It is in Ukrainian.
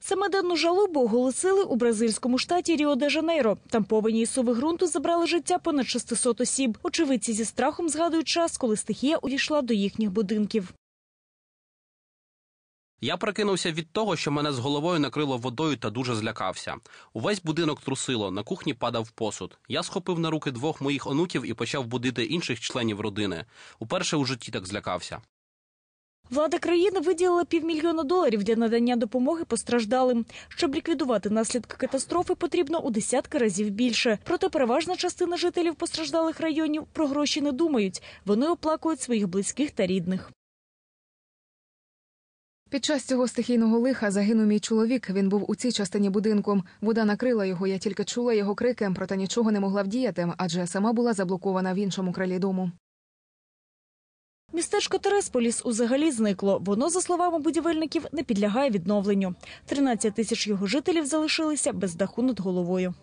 Семиденну жалобу оголосили у бразильському штаті Ріо де Жанейро. Там повені і сови ґрунту забрали життя понад 600 осіб. Очевидці зі страхом згадують час, коли стихія увійшла до їхніх будинків. Я прокинувся від того, що мене з головою накрило водою та дуже злякався. Увесь будинок трусило, на кухні падав посуд. Я схопив на руки двох моїх онуків і почав будити інших членів родини. Уперше у житті так злякався. Влада країни виділила півмільйона доларів для надання допомоги постраждалим. Щоб ліквідувати наслідки катастрофи, потрібно у десятки разів більше. Проте переважна частина жителів постраждалих районів про гроші не думають. Вони оплакують своїх близьких та рідних. Під час цього стихійного лиха загинув мій чоловік. Він був у цій частині будинку. Вода накрила його. Я тільки чула його крики, проте нічого не могла вдіяти, адже сама була заблокована в іншому крилі дому. Містечко Тересполіс узагалі зникло. Воно, за словами будівельників, не підлягає відновленню. 13 тисяч його жителів залишилися без даху над головою.